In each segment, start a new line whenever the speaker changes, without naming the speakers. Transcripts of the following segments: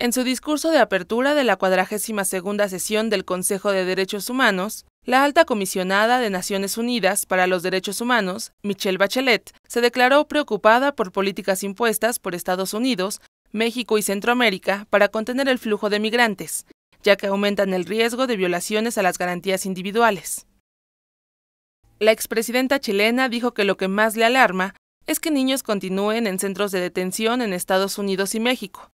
En su discurso de apertura de la 42 sesión del Consejo de Derechos Humanos, la alta comisionada de Naciones Unidas para los Derechos Humanos, Michelle Bachelet, se declaró preocupada por políticas impuestas por Estados Unidos, México y Centroamérica para contener el flujo de migrantes, ya que aumentan el riesgo de violaciones a las garantías individuales. La expresidenta chilena dijo que lo que más le alarma es que niños continúen en centros de detención en Estados Unidos y México,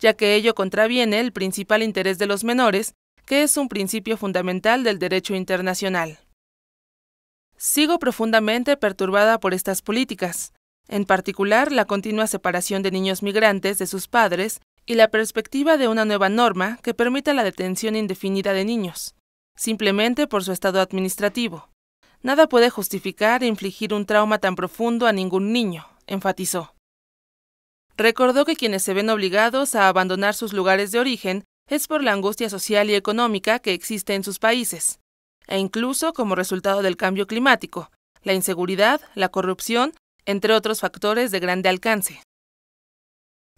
ya que ello contraviene el principal interés de los menores, que es un principio fundamental del derecho internacional. Sigo profundamente perturbada por estas políticas, en particular la continua separación de niños migrantes de sus padres y la perspectiva de una nueva norma que permita la detención indefinida de niños, simplemente por su estado administrativo. Nada puede justificar infligir un trauma tan profundo a ningún niño, enfatizó. Recordó que quienes se ven obligados a abandonar sus lugares de origen es por la angustia social y económica que existe en sus países, e incluso como resultado del cambio climático, la inseguridad, la corrupción, entre otros factores de grande alcance.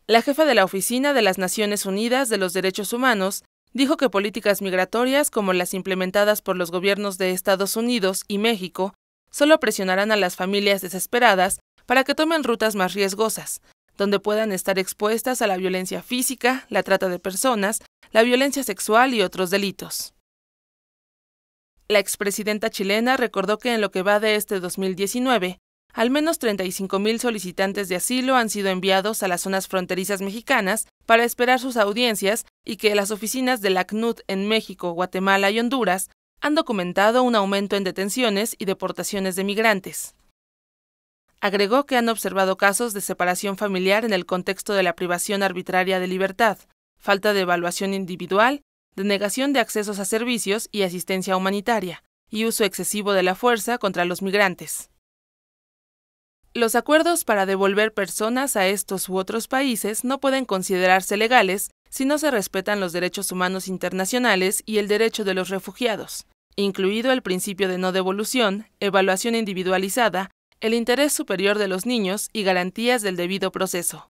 La jefa de la Oficina de las Naciones Unidas de los Derechos Humanos dijo que políticas migratorias como las implementadas por los gobiernos de Estados Unidos y México solo presionarán a las familias desesperadas para que tomen rutas más riesgosas, donde puedan estar expuestas a la violencia física, la trata de personas, la violencia sexual y otros delitos. La expresidenta chilena recordó que en lo que va de este 2019, al menos 35.000 solicitantes de asilo han sido enviados a las zonas fronterizas mexicanas para esperar sus audiencias y que las oficinas de la CNUD en México, Guatemala y Honduras han documentado un aumento en detenciones y deportaciones de migrantes. Agregó que han observado casos de separación familiar en el contexto de la privación arbitraria de libertad, falta de evaluación individual, denegación de accesos a servicios y asistencia humanitaria, y uso excesivo de la fuerza contra los migrantes. Los acuerdos para devolver personas a estos u otros países no pueden considerarse legales si no se respetan los derechos humanos internacionales y el derecho de los refugiados, incluido el principio de no devolución, evaluación individualizada, el interés superior de los niños y garantías del debido proceso.